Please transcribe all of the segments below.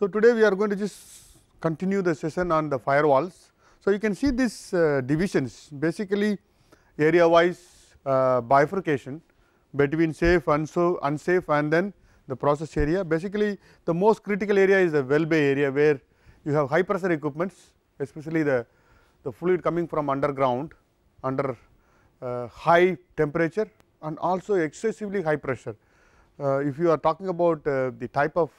So, today we are going to just continue the session on the firewalls. So, you can see these uh, divisions basically area wise uh, bifurcation between safe, so unsafe and then the process area. Basically, the most critical area is the well bay area where you have high pressure equipments especially the, the fluid coming from underground under uh, high temperature and also excessively high pressure. Uh, if you are talking about uh, the type of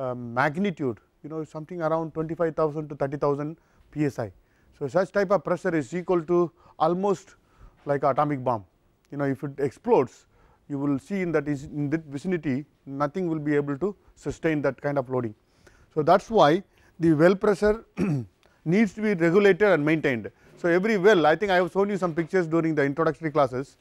uh, magnitude you know something around 25,000 to 30,000 psi. So, such type of pressure is equal to almost like atomic bomb you know if it explodes you will see in that is in that vicinity nothing will be able to sustain that kind of loading. So, that is why the well pressure needs to be regulated and maintained. So, every well I think I have shown you some pictures during the introductory classes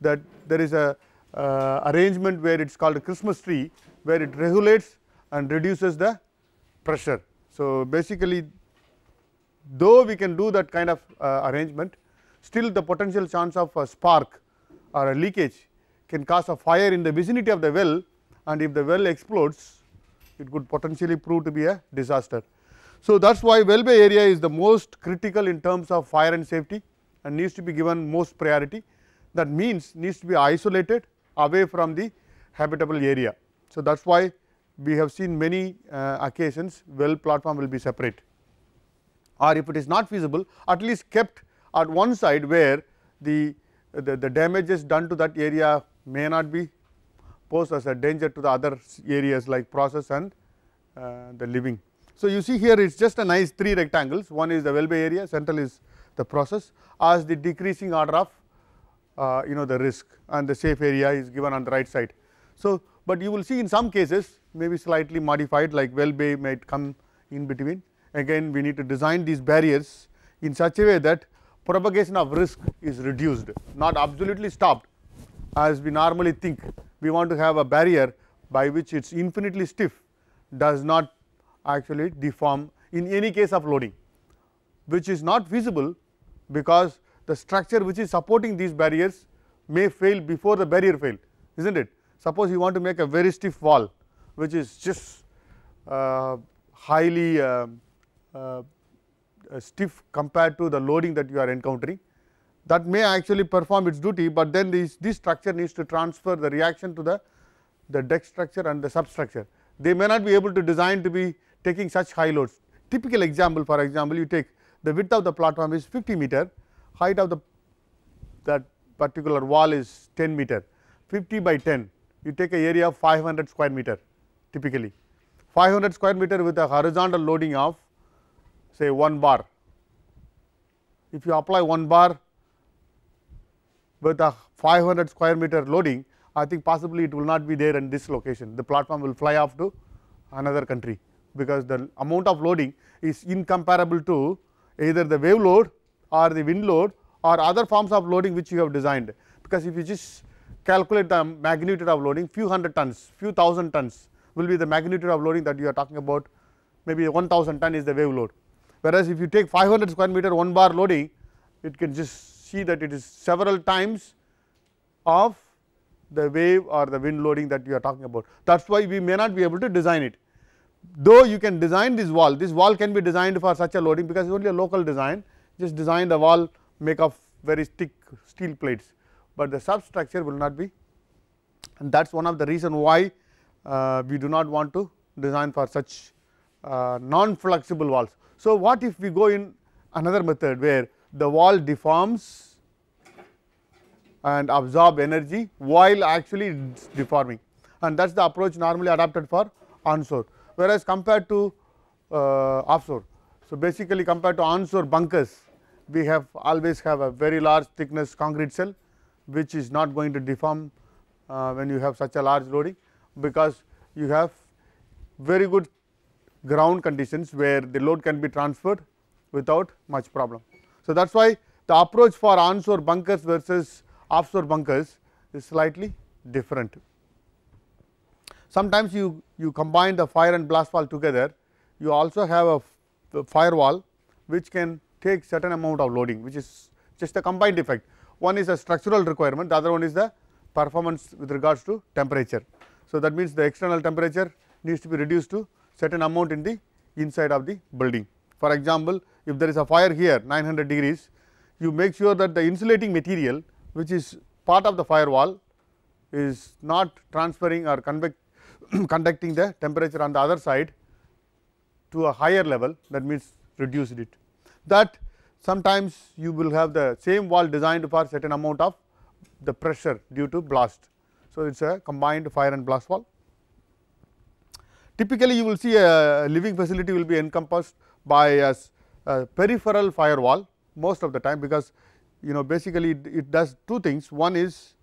that there is a uh, arrangement where it is called a Christmas tree where it regulates and reduces the pressure. So, basically though we can do that kind of uh, arrangement still the potential chance of a spark or a leakage can cause a fire in the vicinity of the well and if the well explodes it could potentially prove to be a disaster. So, that is why well bay area is the most critical in terms of fire and safety and needs to be given most priority that means needs to be isolated away from the habitable area. So, that is why we have seen many uh, occasions well platform will be separate or if it is not feasible at least kept at one side where the, the, the damages done to that area may not be posed as a danger to the other areas like process and uh, the living. So, you see here it is just a nice three rectangles one is the well bay area central is the process as the decreasing order of uh, you know the risk and the safe area is given on the right side. So, but you will see in some cases May be slightly modified like well bay might come in between. Again we need to design these barriers in such a way that propagation of risk is reduced not absolutely stopped as we normally think. We want to have a barrier by which it is infinitely stiff does not actually deform in any case of loading which is not feasible because the structure which is supporting these barriers may fail before the barrier fail is not it. Suppose you want to make a very stiff wall which is just uh, highly uh, uh, stiff compared to the loading that you are encountering. That may actually perform its duty, but then this, this structure needs to transfer the reaction to the, the deck structure and the substructure. They may not be able to design to be taking such high loads. Typical example for example, you take the width of the platform is 50 meter, height of the that particular wall is 10 meter, 50 by 10, you take a area of 500 square meter typically 500 square meter with a horizontal loading of say 1 bar. If you apply 1 bar with a 500 square meter loading, I think possibly it will not be there in this location. The platform will fly off to another country because the amount of loading is incomparable to either the wave load or the wind load or other forms of loading which you have designed. Because if you just calculate the magnitude of loading few hundred tons, few thousand tons, will be the magnitude of loading that you are talking about maybe 1000 ton is the wave load. Whereas, if you take 500 square meter 1 bar loading it can just see that it is several times of the wave or the wind loading that you are talking about. That is why we may not be able to design it. Though you can design this wall, this wall can be designed for such a loading because it is only a local design, just design the wall make of very thick steel plates, but the substructure will not be and that is one of the reason why uh, we do not want to design for such uh, non flexible walls. So, what if we go in another method where the wall deforms and absorb energy while actually deforming and that is the approach normally adopted for onshore whereas compared to uh, offshore. So, basically compared to onshore bunkers we have always have a very large thickness concrete cell, which is not going to deform uh, when you have such a large loading because you have very good ground conditions where the load can be transferred without much problem. So, that is why the approach for onshore bunkers versus offshore bunkers is slightly different. Sometimes you, you combine the fire and blast wall together, you also have a firewall which can take certain amount of loading which is just a combined effect. One is a structural requirement, the other one is the performance with regards to temperature. So, that means the external temperature needs to be reduced to certain amount in the inside of the building. For example, if there is a fire here 900 degrees, you make sure that the insulating material which is part of the firewall is not transferring or conducting the temperature on the other side to a higher level that means reduced it. That sometimes you will have the same wall designed for certain amount of the pressure due to blast so, it is a combined fire and blast wall. Typically, you will see a living facility will be encompassed by a, a peripheral firewall most of the time because you know basically it, it does two things. One is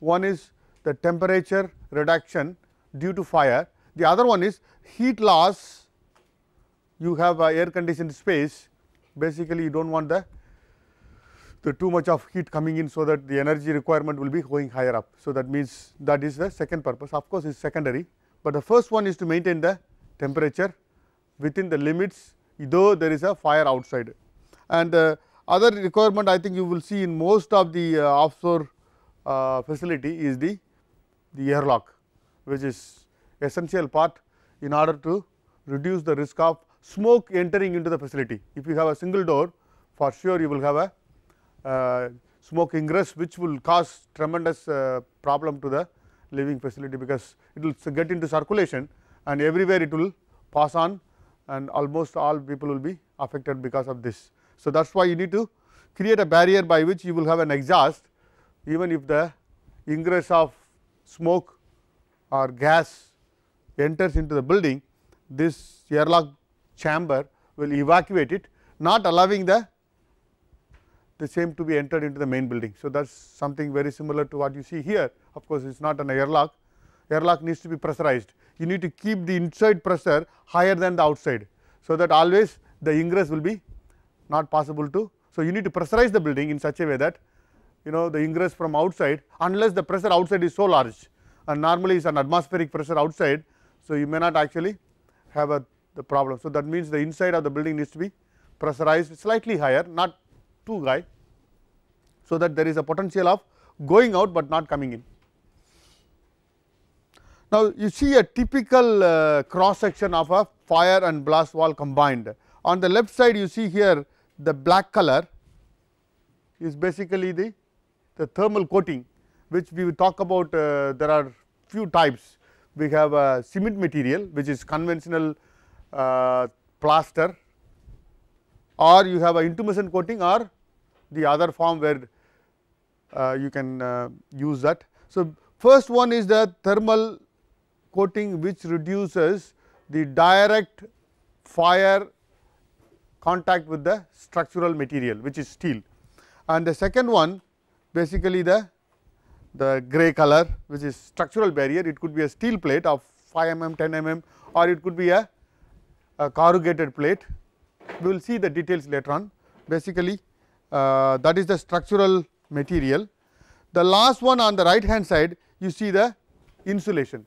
one is the temperature reduction due to fire. The other one is heat loss. You have a air conditioned space. Basically, you don't want the the too much of heat coming in so that the energy requirement will be going higher up. So, that means that is the second purpose of course, is secondary, but the first one is to maintain the temperature within the limits though there is a fire outside. And the uh, other requirement I think you will see in most of the uh, offshore uh, facility is the, the airlock which is essential part in order to reduce the risk of smoke entering into the facility. If you have a single door for sure you will have a uh, smoke ingress which will cause tremendous uh, problem to the living facility because it will get into circulation and everywhere it will pass on and almost all people will be affected because of this. So, that is why you need to create a barrier by which you will have an exhaust even if the ingress of smoke or gas enters into the building, this airlock chamber will evacuate it not allowing the the same to be entered into the main building. So, that is something very similar to what you see here of course, it is not an airlock, airlock needs to be pressurized. You need to keep the inside pressure higher than the outside. So, that always the ingress will be not possible to. So, you need to pressurize the building in such a way that you know the ingress from outside unless the pressure outside is so large and normally it's an atmospheric pressure outside. So, you may not actually have a the problem. So, that means the inside of the building needs to be pressurized slightly higher not 2 guy so that there is a potential of going out but not coming in. Now, you see a typical uh, cross section of a fire and blast wall combined. On the left side you see here the black color is basically the, the thermal coating which we will talk about uh, there are few types. We have a cement material which is conventional uh, plaster or you have a intumescent coating or the other form where uh, you can uh, use that. So, first one is the thermal coating which reduces the direct fire contact with the structural material which is steel and the second one basically the the gray color which is structural barrier it could be a steel plate of 5 mm 10 mm or it could be a, a corrugated plate we will see the details later on basically uh, that is the structural material. The last one on the right hand side you see the insulation.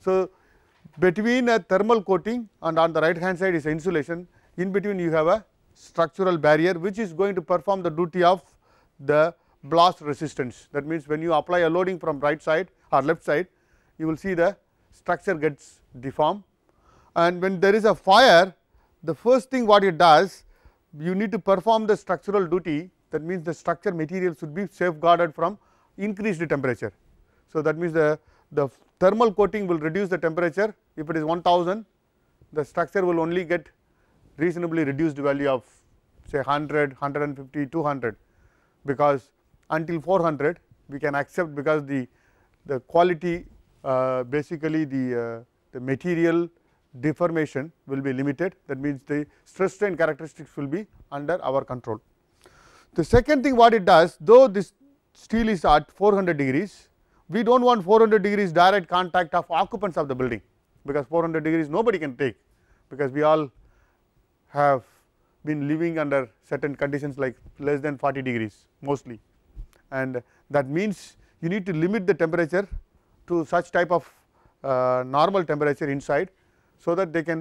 So, between a thermal coating and on the right hand side is insulation in between you have a structural barrier which is going to perform the duty of the blast resistance that means when you apply a loading from right side or left side you will see the structure gets deformed and when there is a fire the first thing what it does you need to perform the structural duty that means the structure material should be safeguarded from increased temperature. So, that means the, the thermal coating will reduce the temperature if it is 1000 the structure will only get reasonably reduced value of say 100, 150, 200 because until 400 we can accept because the, the quality uh, basically the, uh, the material deformation will be limited that means the stress strain characteristics will be under our control. The second thing what it does though this steel is at 400 degrees we do not want 400 degrees direct contact of occupants of the building because 400 degrees nobody can take because we all have been living under certain conditions like less than 40 degrees mostly and that means you need to limit the temperature to such type of uh, normal temperature inside so that they can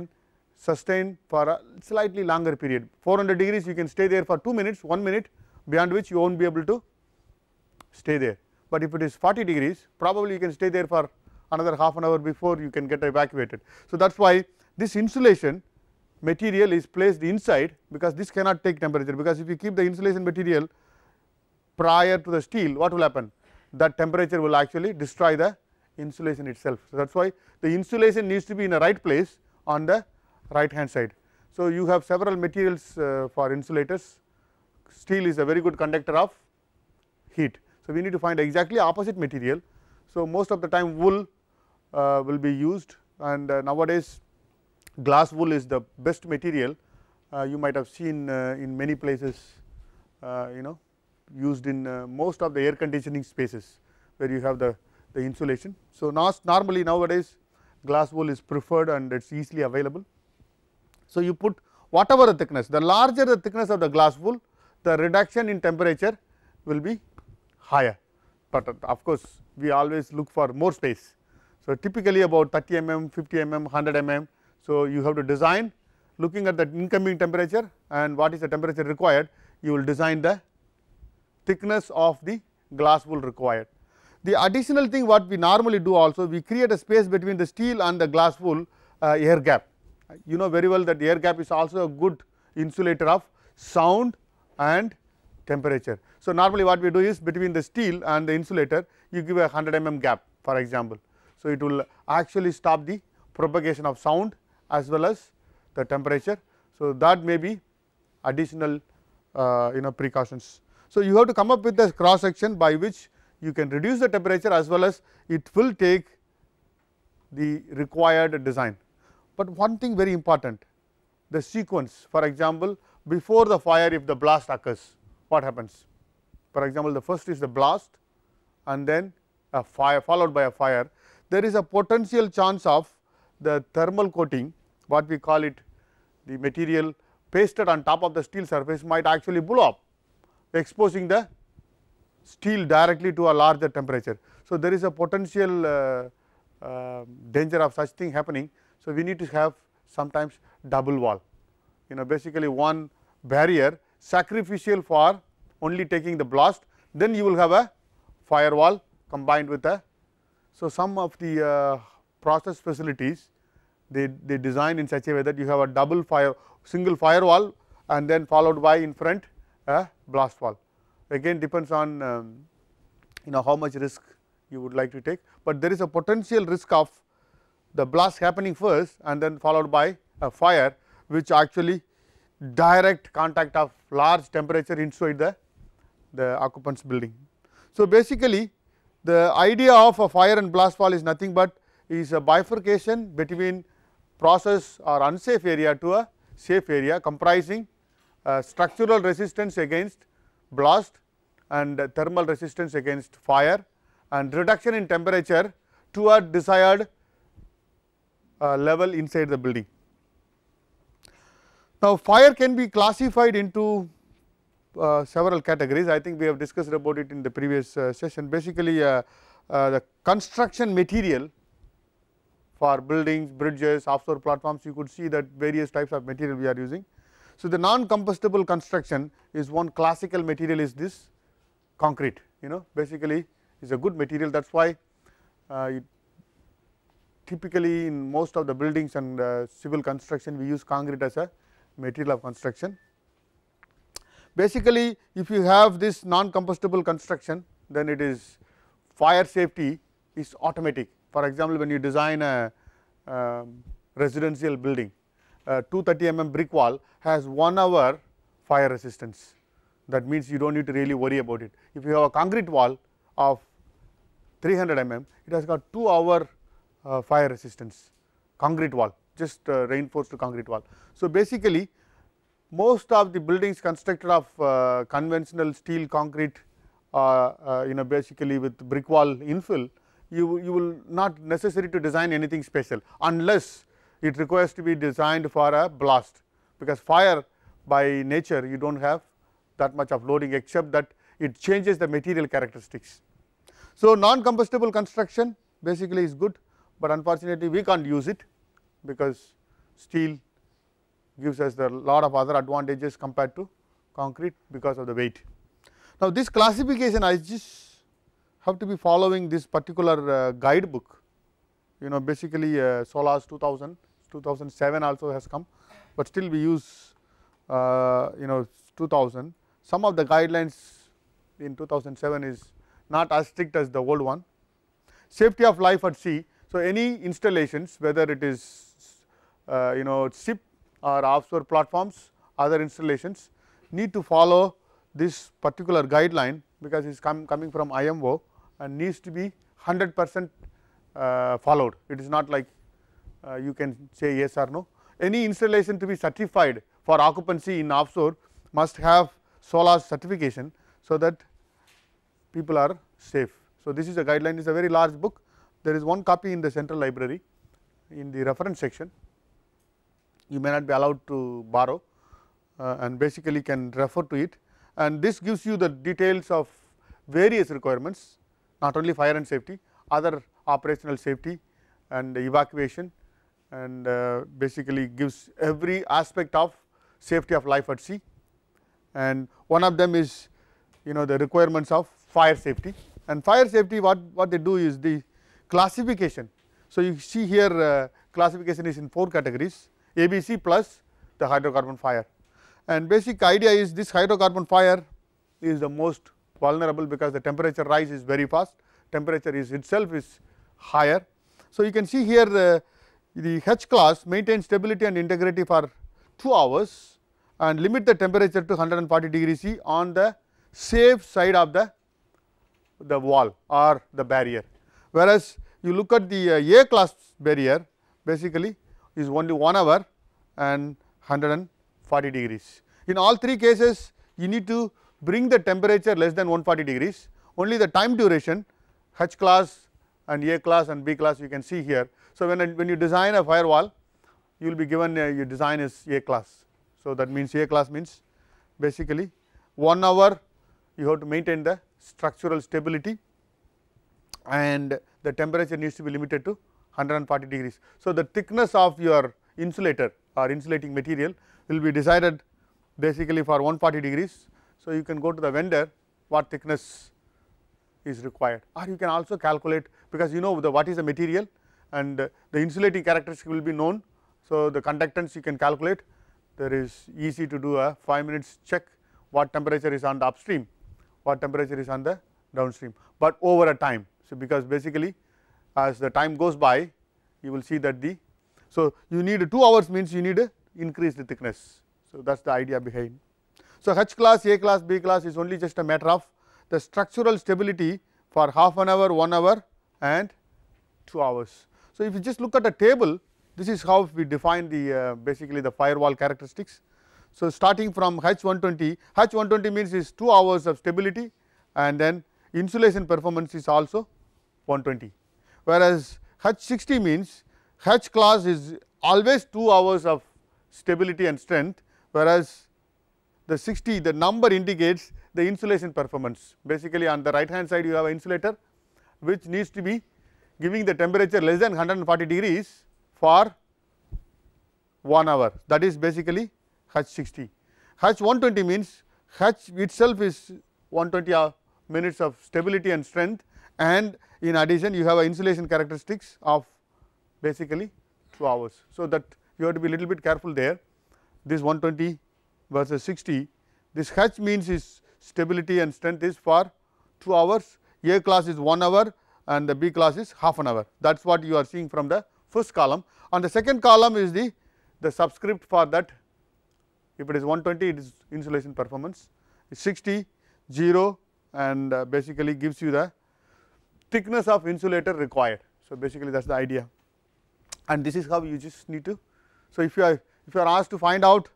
sustain for a slightly longer period. 400 degrees you can stay there for 2 minutes, 1 minute beyond which you will not be able to stay there. But if it is 40 degrees probably you can stay there for another half an hour before you can get evacuated. So, that is why this insulation material is placed inside because this cannot take temperature because if you keep the insulation material prior to the steel what will happen that temperature will actually destroy the insulation itself. So, that is why the insulation needs to be in the right place on the right hand side. So, you have several materials uh, for insulators, steel is a very good conductor of heat. So, we need to find exactly opposite material. So, most of the time wool uh, will be used and uh, nowadays glass wool is the best material uh, you might have seen uh, in many places uh, you know used in most of the air conditioning spaces where you have the the insulation. So, normally nowadays glass wool is preferred and it is easily available. So, you put whatever the thickness, the larger the thickness of the glass wool, the reduction in temperature will be higher, but of course, we always look for more space. So, typically about 30 mm, 50 mm, 100 mm. So, you have to design looking at the incoming temperature and what is the temperature required, you will design the thickness of the glass wool required. The additional thing what we normally do also, we create a space between the steel and the glass wool uh, air gap. You know very well that air gap is also a good insulator of sound and temperature. So, normally what we do is between the steel and the insulator, you give a 100 mm gap for example. So, it will actually stop the propagation of sound as well as the temperature. So, that may be additional uh, you know precautions. So, you have to come up with the cross section by which you can reduce the temperature as well as it will take the required design. But one thing very important the sequence for example, before the fire if the blast occurs what happens? For example, the first is the blast and then a fire followed by a fire there is a potential chance of the thermal coating what we call it the material pasted on top of the steel surface might actually blow up exposing the steel directly to a larger temperature. So, there is a potential uh, uh, danger of such thing happening. So, we need to have sometimes double wall, you know basically one barrier sacrificial for only taking the blast, then you will have a firewall combined with a. So, some of the uh, process facilities they, they design in such a way that you have a double fire single firewall and then followed by in front a blast wall again depends on um, you know how much risk you would like to take, but there is a potential risk of the blast happening first and then followed by a fire which actually direct contact of large temperature inside the, the occupants building. So, basically the idea of a fire and blast fall is nothing but is a bifurcation between process or unsafe area to a safe area comprising uh, structural resistance against blast and thermal resistance against fire and reduction in temperature to a desired uh, level inside the building. Now, fire can be classified into uh, several categories. I think we have discussed about it in the previous uh, session. Basically, uh, uh, the construction material for buildings, bridges, offshore platforms, you could see that various types of material we are using. So, the non-combustible construction is one classical material is this concrete you know basically is a good material that is why uh, typically in most of the buildings and uh, civil construction we use concrete as a material of construction. Basically if you have this non-combustible construction then it is fire safety is automatic for example when you design a uh, residential building uh, 230 mm brick wall has 1 hour fire resistance. That means you do not need to really worry about it. If you have a concrete wall of 300 mm, it has got 2 hour uh, fire resistance, concrete wall, just uh, reinforced concrete wall. So, basically most of the buildings constructed of uh, conventional steel concrete uh, you know basically with brick wall infill, you, you will not necessary to design anything special unless it requires to be designed for a blast because fire by nature you do not have that much of loading except that it changes the material characteristics. So, non-combustible construction basically is good, but unfortunately we can't use it because steel gives us a lot of other advantages compared to concrete because of the weight. Now, this classification I just have to be following this particular uh, you know basically uh, Solas 2000 2007 also has come, but still we use uh, you know 2000. Some of the guidelines in 2007 is not as strict as the old one. Safety of life at sea. So, any installations whether it is uh, you know ship or offshore platforms other installations need to follow this particular guideline because it is com coming from IMO and needs to be 100 percent uh, followed. It is not like uh, you can say yes or no. Any installation to be certified for occupancy in offshore must have solar certification, so that people are safe. So, this is a guideline It's a very large book there is one copy in the central library in the reference section you may not be allowed to borrow uh, and basically can refer to it and this gives you the details of various requirements not only fire and safety other operational safety and evacuation and uh, basically gives every aspect of safety of life at sea and one of them is you know the requirements of fire safety and fire safety what, what they do is the classification. So, you see here uh, classification is in 4 categories ABC plus the hydrocarbon fire and basic idea is this hydrocarbon fire is the most vulnerable because the temperature rise is very fast temperature is itself is higher. So, you can see here uh, the H class maintain stability and integrity for 2 hours and limit the temperature to 140 degree C on the safe side of the, the wall or the barrier. Whereas, you look at the uh, A class barrier basically is only 1 hour and 140 degrees. In all three cases you need to bring the temperature less than 140 degrees only the time duration H class and A class and B class you can see here so, when, when you design a firewall you will be given a, your design is A class. So, that means A class means basically 1 hour you have to maintain the structural stability and the temperature needs to be limited to 140 degrees. So, the thickness of your insulator or insulating material will be decided basically for 140 degrees. So, you can go to the vendor what thickness is required or you can also calculate because you know the what is the material and the insulating characteristic will be known. So, the conductance you can calculate there is easy to do a 5 minutes check what temperature is on the upstream, what temperature is on the downstream, but over a time. So, because basically as the time goes by you will see that the, so you need 2 hours means you need a increase the thickness. So, that is the idea behind. So, H class, A class, B class is only just a matter of the structural stability for half an hour, 1 hour and 2 hours. So, if you just look at a table, this is how we define the uh, basically the firewall characteristics. So, starting from H120, H120 means is 2 hours of stability and then insulation performance is also 120, whereas H60 means H class is always 2 hours of stability and strength, whereas the 60 the number indicates the insulation performance. Basically on the right hand side you have an insulator which needs to be giving the temperature less than 140 degrees for 1 hour that is basically H 60. H 120 means H itself is 120 minutes of stability and strength and in addition you have insulation characteristics of basically 2 hours. So, that you have to be little bit careful there this 120 versus 60 this H means is stability and strength is for 2 hours A class is 1 hour and the B class is half an hour. That is what you are seeing from the first column. On the second column is the, the subscript for that, if it is 120 it is insulation performance, 60, 0 and uh, basically gives you the thickness of insulator required. So, basically that is the idea and this is how you just need to. So, if you are if you are asked to find out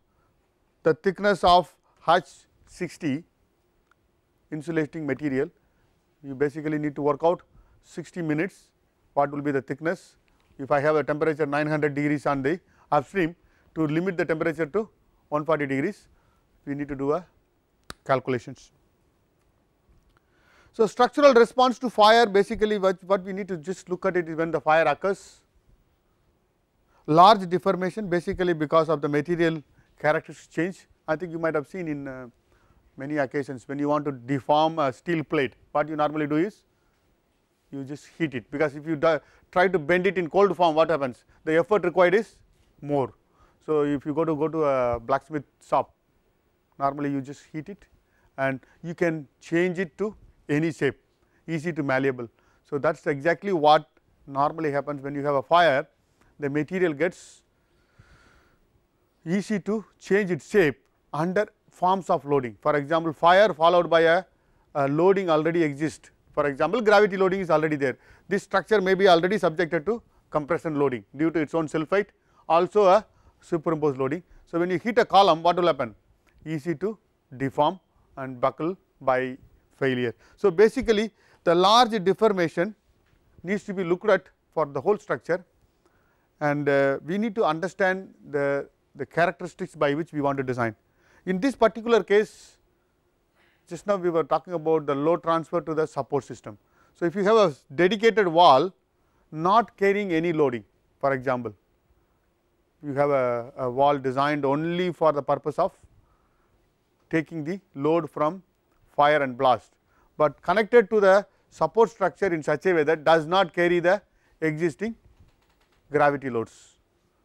the thickness of H 60 insulating material, you basically need to work out 60 minutes, what will be the thickness? If I have a temperature 900 degrees on the upstream, to limit the temperature to 140 degrees, we need to do a calculations. So, structural response to fire basically what, what we need to just look at it is when the fire occurs, large deformation basically because of the material characteristics change. I think you might have seen in uh, many occasions when you want to deform a steel plate, what you normally do is you just heat it because if you try to bend it in cold form what happens the effort required is more. So, if you go to go to a blacksmith shop normally you just heat it and you can change it to any shape easy to malleable. So, that is exactly what normally happens when you have a fire the material gets easy to change its shape under forms of loading. For example, fire followed by a, a loading already exists for example, gravity loading is already there. This structure may be already subjected to compression loading due to its own self-weight, also a superimposed loading. So, when you hit a column, what will happen? Easy to deform and buckle by failure. So, basically the large deformation needs to be looked at for the whole structure and uh, we need to understand the, the characteristics by which we want to design. In this particular case just now we were talking about the load transfer to the support system. So, if you have a dedicated wall not carrying any loading for example, you have a, a wall designed only for the purpose of taking the load from fire and blast, but connected to the support structure in such a way that does not carry the existing gravity loads.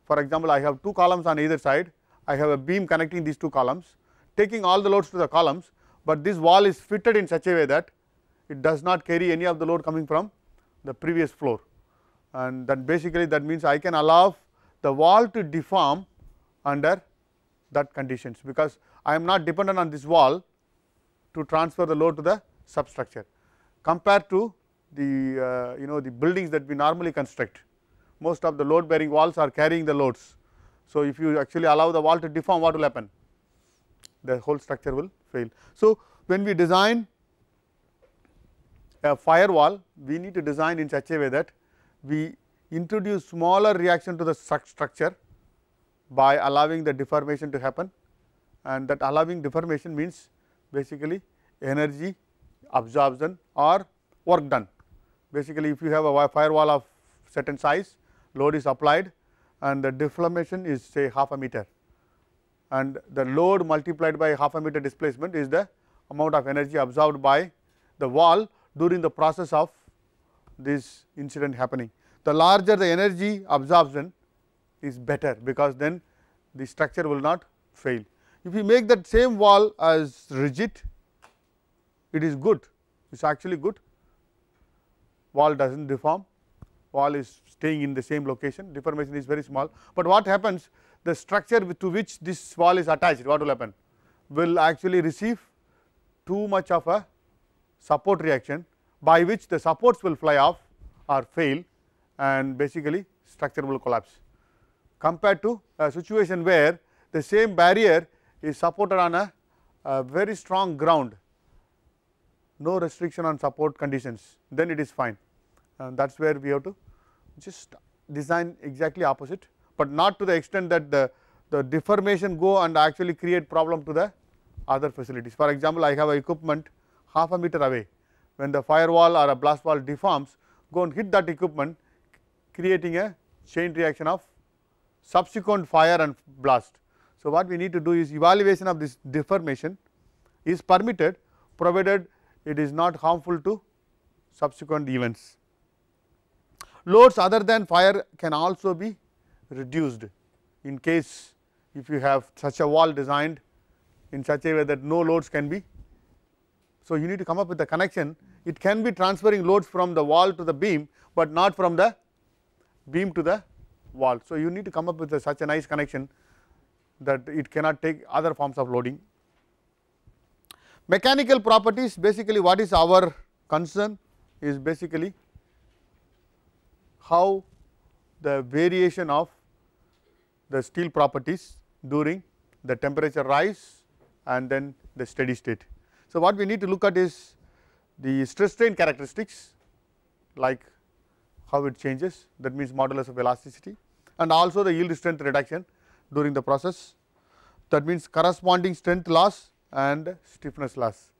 For example, I have two columns on either side, I have a beam connecting these two columns, taking all the loads to the columns, but this wall is fitted in such a way that it does not carry any of the load coming from the previous floor. And then basically that means I can allow the wall to deform under that conditions because I am not dependent on this wall to transfer the load to the substructure compared to the uh, you know the buildings that we normally construct most of the load bearing walls are carrying the loads. So, if you actually allow the wall to deform what will happen the whole structure will fail. So, when we design a firewall, we need to design in such a way that we introduce smaller reaction to the structure by allowing the deformation to happen and that allowing deformation means basically energy absorption or work done. Basically, if you have a firewall of certain size, load is applied and the deformation is say half a meter and the load multiplied by half a meter displacement is the amount of energy absorbed by the wall during the process of this incident happening. The larger the energy absorption is better because then the structure will not fail. If you make that same wall as rigid, it is good, it is actually good. Wall does not deform, wall is staying in the same location, deformation is very small. But what happens the structure to which this wall is attached, what will happen? Will actually receive too much of a support reaction by which the supports will fly off or fail and basically structure will collapse. Compared to a situation where the same barrier is supported on a, a very strong ground, no restriction on support conditions, then it is fine and that is where we have to just design exactly opposite but not to the extent that the, the deformation go and actually create problem to the other facilities. For example, I have equipment half a meter away when the firewall or a blast wall deforms go and hit that equipment creating a chain reaction of subsequent fire and blast. So, what we need to do is evaluation of this deformation is permitted provided it is not harmful to subsequent events. Loads other than fire can also be reduced in case if you have such a wall designed in such a way that no loads can be. So, you need to come up with a connection it can be transferring loads from the wall to the beam, but not from the beam to the wall. So, you need to come up with a, such a nice connection that it cannot take other forms of loading. Mechanical properties basically what is our concern is basically how the variation of the steel properties during the temperature rise and then the steady state. So, what we need to look at is the stress strain characteristics like how it changes that means modulus of elasticity and also the yield strength reduction during the process that means corresponding strength loss and stiffness loss.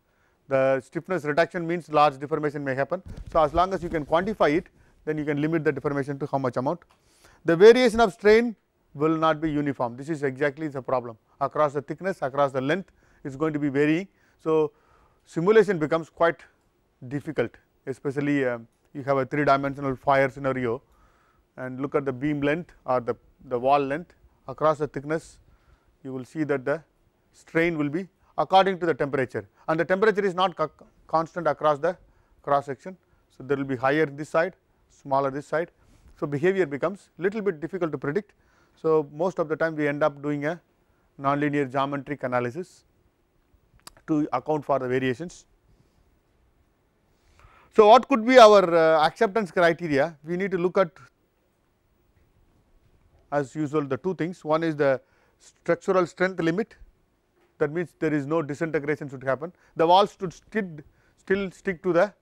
The stiffness reduction means large deformation may happen. So, as long as you can quantify it then you can limit the deformation to how much amount. The variation of strain will not be uniform. This is exactly the problem across the thickness, across the length is going to be varying. So, simulation becomes quite difficult especially uh, you have a 3 dimensional fire scenario and look at the beam length or the, the wall length across the thickness you will see that the strain will be according to the temperature and the temperature is not constant across the cross section. So, there will be higher this side smaller this side. So, behavior becomes little bit difficult to predict so, most of the time we end up doing a nonlinear geometric analysis to account for the variations. So, what could be our uh, acceptance criteria? We need to look at as usual the two things. One is the structural strength limit that means there is no disintegration should happen. The wall should still stick to the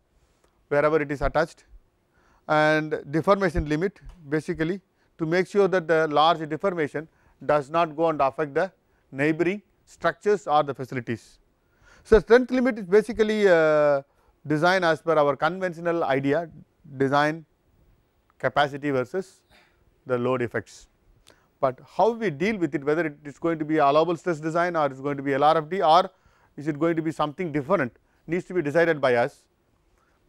wherever it is attached and deformation limit basically to make sure that the large deformation does not go and affect the neighboring structures or the facilities. So, strength limit is basically uh, design as per our conventional idea design capacity versus the load effects. But how we deal with it whether it is going to be allowable stress design or it is going to be LRFD or is it going to be something different needs to be decided by us.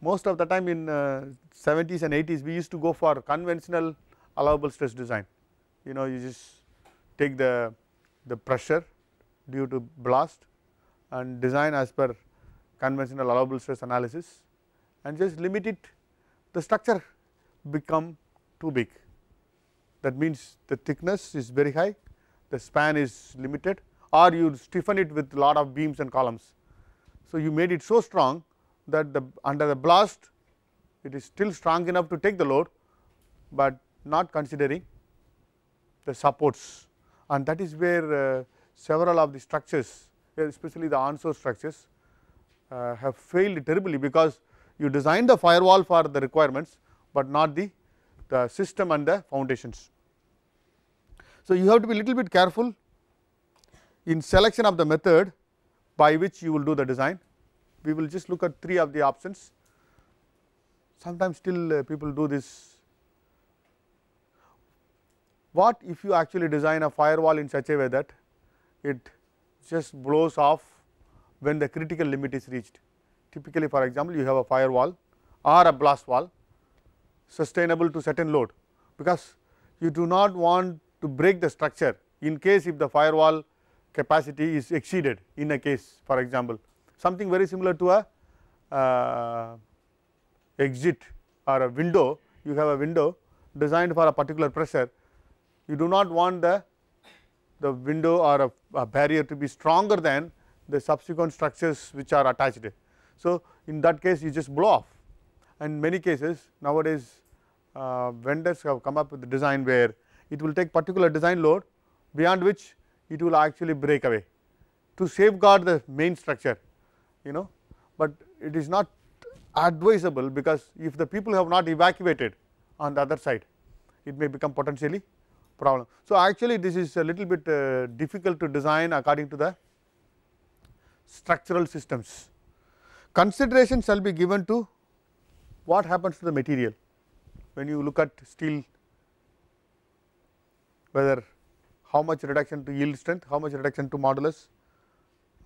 Most of the time in uh, 70s and 80s we used to go for conventional allowable stress design. You know you just take the, the pressure due to blast and design as per conventional allowable stress analysis and just limit it the structure become too big. That means the thickness is very high, the span is limited or you stiffen it with lot of beams and columns. So, you made it so strong that the under the blast it is still strong enough to take the load, but not considering the supports and that is where uh, several of the structures especially the onshore structures uh, have failed terribly because you design the firewall for the requirements, but not the, the system and the foundations. So, you have to be little bit careful in selection of the method by which you will do the design. We will just look at three of the options. Sometimes still uh, people do this what if you actually design a firewall in such a way that it just blows off when the critical limit is reached. Typically for example, you have a firewall or a blast wall sustainable to certain load, because you do not want to break the structure in case if the firewall capacity is exceeded in a case for example, something very similar to a uh, exit or a window, you have a window designed for a particular pressure you do not want the, the window or a, a barrier to be stronger than the subsequent structures which are attached. So, in that case you just blow off and many cases nowadays uh, vendors have come up with the design where it will take particular design load beyond which it will actually break away to safeguard the main structure you know, but it is not advisable because if the people have not evacuated on the other side it may become potentially problem. So, actually this is a little bit uh, difficult to design according to the structural systems. Consideration shall be given to what happens to the material when you look at steel whether how much reduction to yield strength, how much reduction to modulus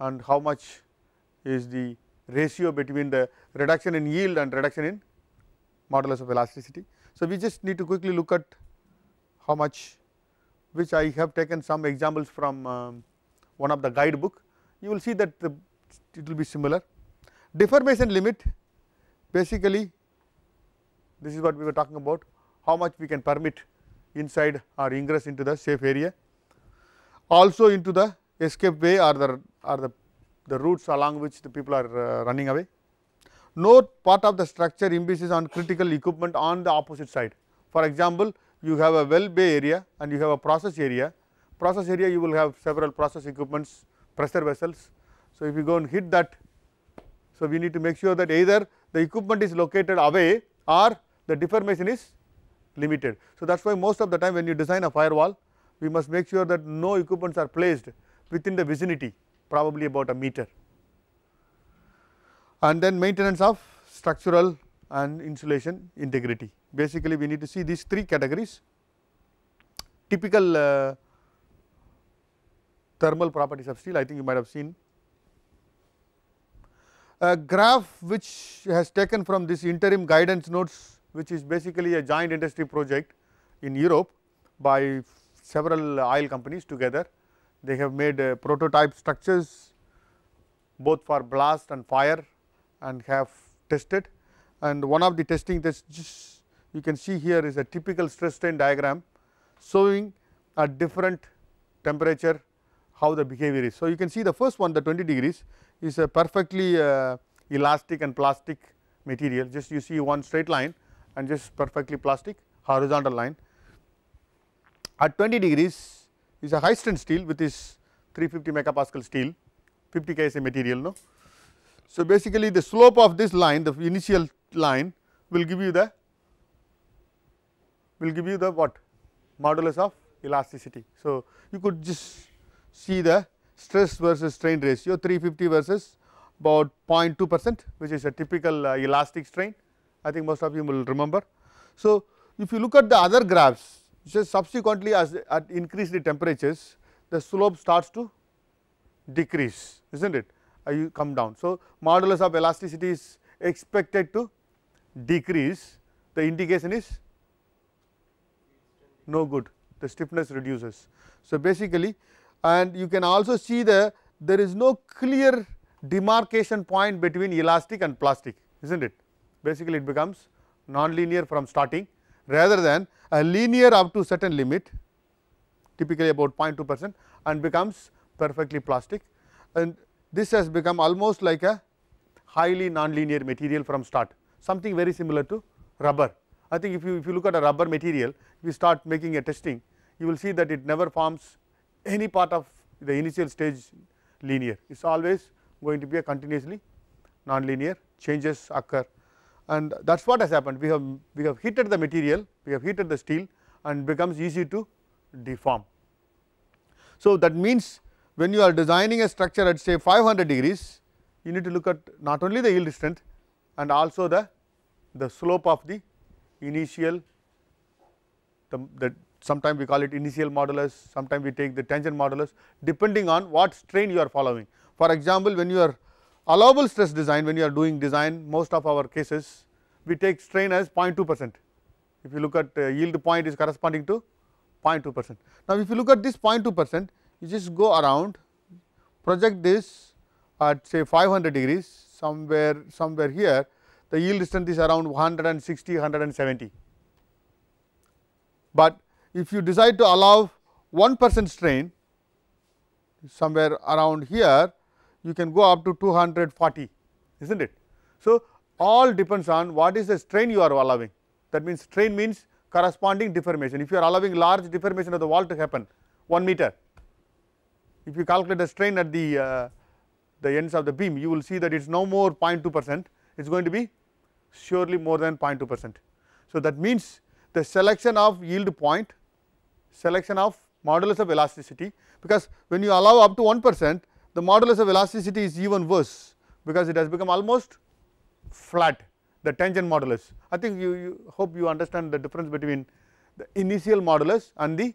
and how much is the ratio between the reduction in yield and reduction in modulus of elasticity. So, we just need to quickly look at how much which I have taken some examples from um, one of the guidebook. you will see that the, it will be similar. Deformation limit basically this is what we were talking about how much we can permit inside or ingress into the safe area also into the escape way or the or the, the routes along which the people are uh, running away. No part of the structure impinges on critical equipment on the opposite side. For example, you have a well bay area and you have a process area. Process area you will have several process equipments, pressure vessels. So, if you go and hit that, so we need to make sure that either the equipment is located away or the deformation is limited. So, that is why most of the time when you design a firewall, we must make sure that no equipments are placed within the vicinity probably about a meter. And then maintenance of structural and insulation integrity basically we need to see these three categories typical uh, thermal properties of steel I think you might have seen. A graph which has taken from this interim guidance notes which is basically a joint industry project in Europe by several oil companies together. They have made uh, prototype structures both for blast and fire and have tested and one of the testing that you can see here is a typical stress strain diagram showing at different temperature how the behavior is. So, you can see the first one the 20 degrees is a perfectly uh, elastic and plastic material just you see one straight line and just perfectly plastic horizontal line. At 20 degrees is a high strength steel which is 350 megapascal steel 50 KSA material no. So, basically the slope of this line the initial line will give you the will give you the what modulus of elasticity. So, you could just see the stress versus strain ratio 350 versus about 0.2 percent which is a typical uh, elastic strain I think most of you will remember. So, if you look at the other graphs just subsequently as at increased temperatures the slope starts to decrease is not it uh, you come down. So, modulus of elasticity is expected to decrease the indication is no good the stiffness reduces. So, basically and you can also see the there is no clear demarcation point between elastic and plastic is not it basically it becomes non-linear from starting rather than a linear up to certain limit typically about 0.2 percent and becomes perfectly plastic and this has become almost like a highly non-linear material from start something very similar to rubber. I think if you if you look at a rubber material we start making a testing, you will see that it never forms any part of the initial stage linear. It is always going to be a continuously nonlinear changes occur and that is what has happened. We have we have heated the material, we have heated the steel and becomes easy to deform. So, that means when you are designing a structure at say 500 degrees, you need to look at not only the yield strength and also the, the slope of the initial the, the sometimes we call it initial modulus, sometimes we take the tangent modulus depending on what strain you are following. For example, when you are allowable stress design, when you are doing design most of our cases we take strain as 0.2 percent. If you look at uh, yield point is corresponding to 0.2 percent. Now, if you look at this 0.2 percent you just go around project this at say 500 degrees somewhere somewhere here the yield strength is around 160 170 but if you decide to allow 1 percent strain somewhere around here, you can go up to 240, is not it. So, all depends on what is the strain you are allowing. That means, strain means corresponding deformation. If you are allowing large deformation of the wall to happen 1 meter, if you calculate the strain at the, uh, the ends of the beam, you will see that it is no more 0.2 percent, it is going to be surely more than 0.2 percent. So, that means the selection of yield point, selection of modulus of elasticity because when you allow up to 1 percent the modulus of elasticity is even worse because it has become almost flat the tangent modulus. I think you, you hope you understand the difference between the initial modulus and the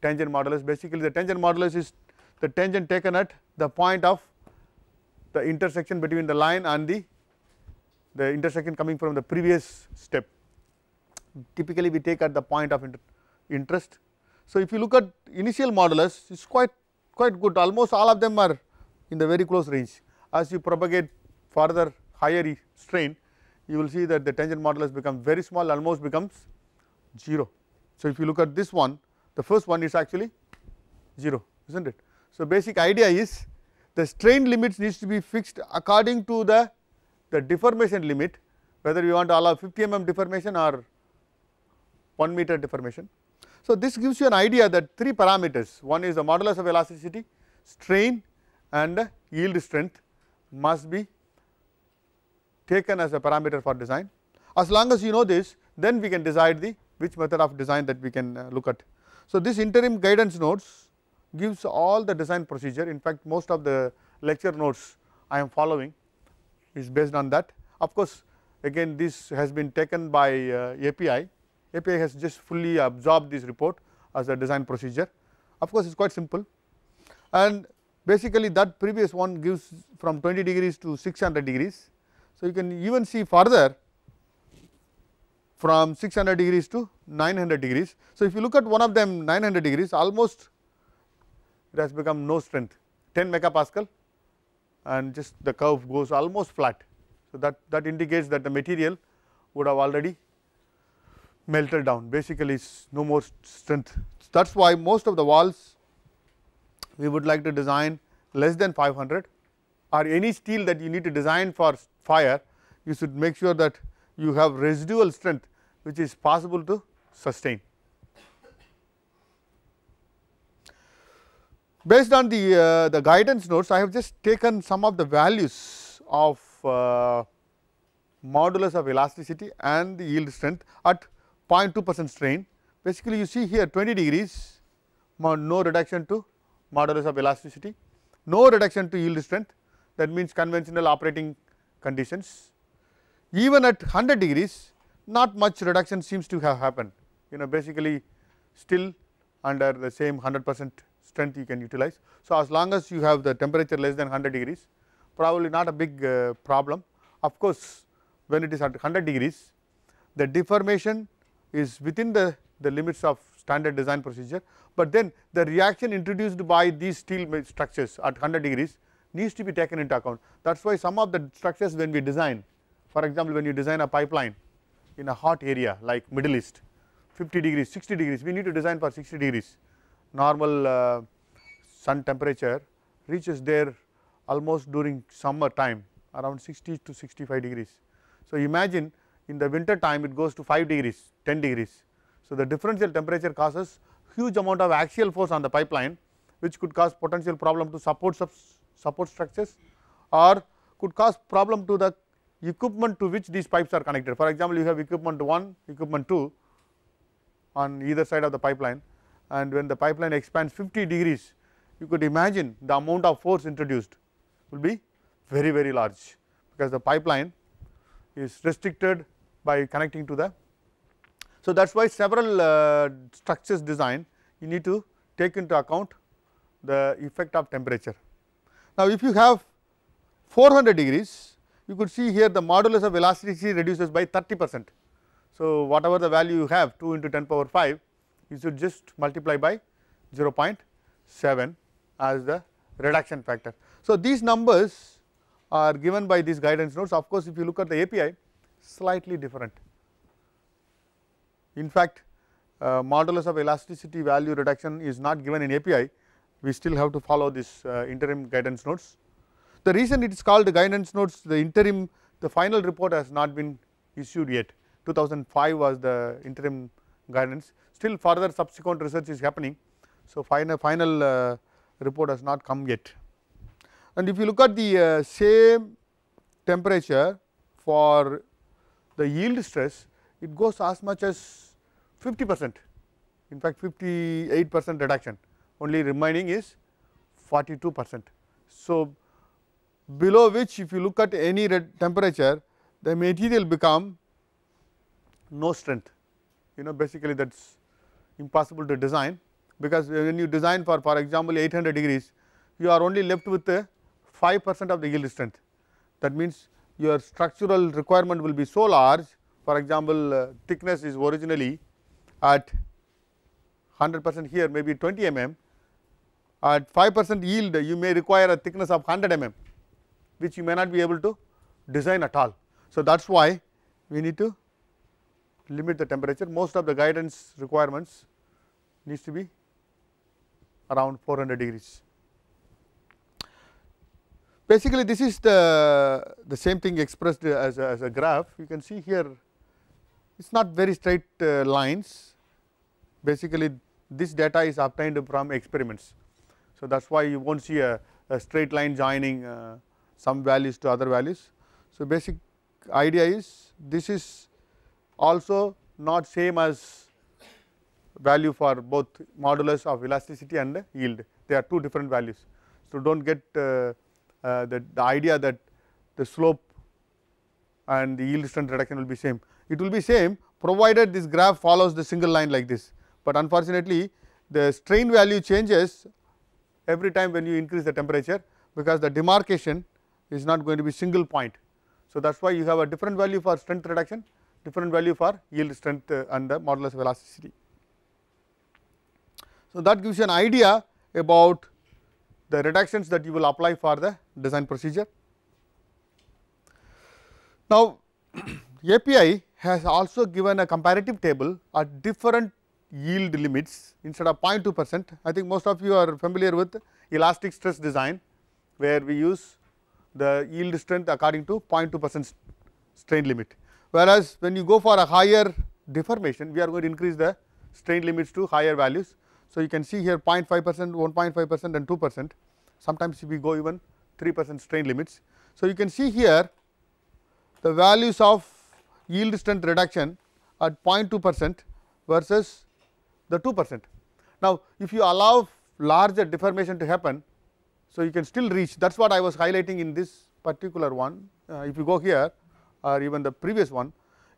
tangent modulus basically the tangent modulus is the tangent taken at the point of the intersection between the line and the the intersection coming from the previous step typically we take at the point of interest. So, if you look at initial modulus it is quite quite good almost all of them are in the very close range. As you propagate further higher strain you will see that the tangent modulus becomes very small almost becomes 0. So, if you look at this one the first one is actually 0 is not it. So, basic idea is the strain limits needs to be fixed according to the, the deformation limit whether you want to allow 50 mm deformation or 1 meter deformation. So, this gives you an idea that three parameters one is the modulus of elasticity, strain and yield strength must be taken as a parameter for design. As long as you know this then we can decide the which method of design that we can uh, look at. So, this interim guidance notes gives all the design procedure in fact most of the lecture notes I am following is based on that. Of course, again this has been taken by uh, API API has just fully absorbed this report as a design procedure. Of course, it is quite simple and basically that previous one gives from 20 degrees to 600 degrees. So, you can even see further from 600 degrees to 900 degrees. So, if you look at one of them 900 degrees almost it has become no strength 10 megapascal and just the curve goes almost flat. So, that, that indicates that the material would have already melted down basically no more strength. That is why most of the walls we would like to design less than 500 or any steel that you need to design for fire you should make sure that you have residual strength which is possible to sustain. Based on the, uh, the guidance notes I have just taken some of the values of uh, modulus of elasticity and the yield strength at 0.2 percent strain. Basically, you see here 20 degrees, no reduction to modulus of elasticity, no reduction to yield strength that means conventional operating conditions. Even at 100 degrees, not much reduction seems to have happened, you know basically still under the same 100 percent strength you can utilize. So, as long as you have the temperature less than 100 degrees, probably not a big uh, problem. Of course, when it is at 100 degrees, the deformation is within the, the limits of standard design procedure, but then the reaction introduced by these steel structures at 100 degrees needs to be taken into account. That is why some of the structures when we design, for example, when you design a pipeline in a hot area like Middle East, 50 degrees, 60 degrees, we need to design for 60 degrees. Normal uh, sun temperature reaches there almost during summer time around 60 to 65 degrees. So, imagine in the winter time it goes to 5 degrees, 10 degrees. So, the differential temperature causes huge amount of axial force on the pipeline which could cause potential problem to support support structures or could cause problem to the equipment to which these pipes are connected. For example, you have equipment 1, equipment 2 on either side of the pipeline and when the pipeline expands 50 degrees, you could imagine the amount of force introduced will be very, very large because the pipeline is restricted by connecting to the. So, that is why several uh, structures design you need to take into account the effect of temperature. Now, if you have 400 degrees you could see here the modulus of elasticity reduces by 30 percent. So, whatever the value you have 2 into 10 power 5 you should just multiply by 0.7 as the reduction factor. So, these numbers are given by these guidance notes of course, if you look at the API slightly different. In fact, uh, modulus of elasticity value reduction is not given in API, we still have to follow this uh, interim guidance notes. The reason it is called guidance notes, the interim, the final report has not been issued yet. 2005 was the interim guidance, still further subsequent research is happening. So, final, final uh, report has not come yet. And if you look at the uh, same temperature for the yield stress it goes as much as 50 percent in fact 58 percent reduction only remaining is 42 percent. So, below which if you look at any temperature the material become no strength you know basically that is impossible to design because when you design for for example 800 degrees you are only left with uh, 5 percent of the yield strength that means your structural requirement will be so large for example, uh, thickness is originally at 100 percent here maybe 20 mm at 5 percent yield you may require a thickness of 100 mm which you may not be able to design at all. So, that is why we need to limit the temperature most of the guidance requirements needs to be around 400 degrees. Basically, this is the, the same thing expressed as a, as a graph. You can see here, it is not very straight uh, lines. Basically, this data is obtained from experiments. So, that is why you will not see a, a, straight line joining uh, some values to other values. So, basic idea is this is also not same as value for both modulus of elasticity and yield, they are two different values. So, do not get uh, uh, the, the idea that the slope and the yield strength reduction will be same. It will be same provided this graph follows the single line like this, but unfortunately the strain value changes every time when you increase the temperature because the demarcation is not going to be single point. So, that is why you have a different value for strength reduction, different value for yield strength uh, and the modulus velocity. So, that gives you an idea about the reductions that you will apply for the design procedure. Now, API has also given a comparative table at different yield limits instead of 0.2 percent. I think most of you are familiar with elastic stress design, where we use the yield strength according to 0.2 percent strain limit. Whereas, when you go for a higher deformation, we are going to increase the strain limits to higher values so, you can see here 0.5 percent, 1.5 percent and 2 percent, sometimes we go even 3 percent strain limits. So, you can see here the values of yield strength reduction at 0.2 percent versus the 2 percent. Now, if you allow larger deformation to happen, so you can still reach that is what I was highlighting in this particular one. Uh, if you go here or even the previous one,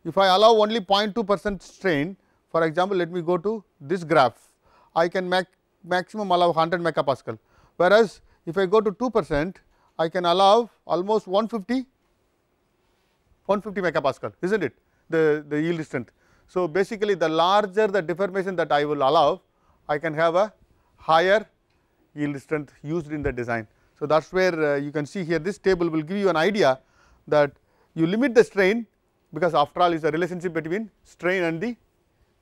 if I allow only 0.2 percent strain, for example, let me go to this graph I can make maximum allow 100 megapascal. Whereas, if I go to 2 percent, I can allow almost 150, 150 megapascal, is not it, the, the yield strength. So, basically the larger the deformation that I will allow, I can have a higher yield strength used in the design. So, that is where uh, you can see here this table will give you an idea that you limit the strain because after all is a relationship between strain and the,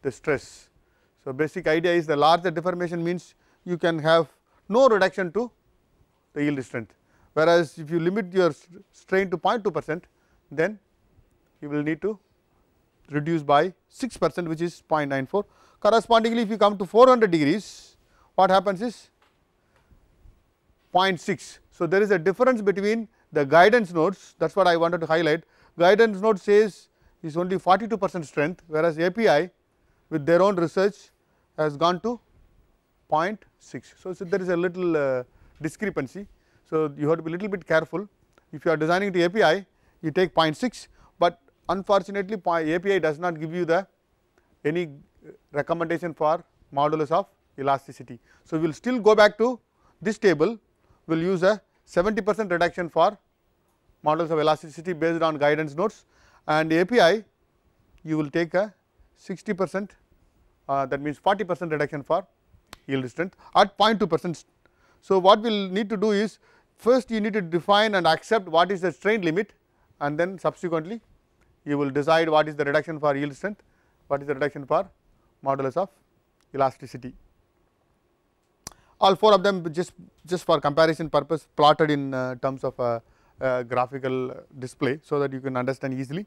the stress. So, basic idea is the larger deformation means you can have no reduction to the yield strength, whereas if you limit your strain to 0.2 percent, then you will need to reduce by 6 percent which is 0.94. Correspondingly, if you come to 400 degrees, what happens is 0.6. So, there is a difference between the guidance nodes that is what I wanted to highlight. Guidance node says is only 42 percent strength whereas, API with their own research has gone to 0.6. So, so there is a little uh, discrepancy. So, you have to be little bit careful. If you are designing the API, you take 0.6, but unfortunately API does not give you the any uh, recommendation for modulus of elasticity. So, we will still go back to this table, we will use a 70 percent reduction for modulus of elasticity based on guidance notes and API you will take a 60 percent uh, that means 40 percent reduction for yield strength at 0.2 percent. So, what we will need to do is first you need to define and accept what is the strain limit and then subsequently you will decide what is the reduction for yield strength, what is the reduction for modulus of elasticity. All four of them just, just for comparison purpose plotted in uh, terms of a, uh, a uh, graphical display, so that you can understand easily.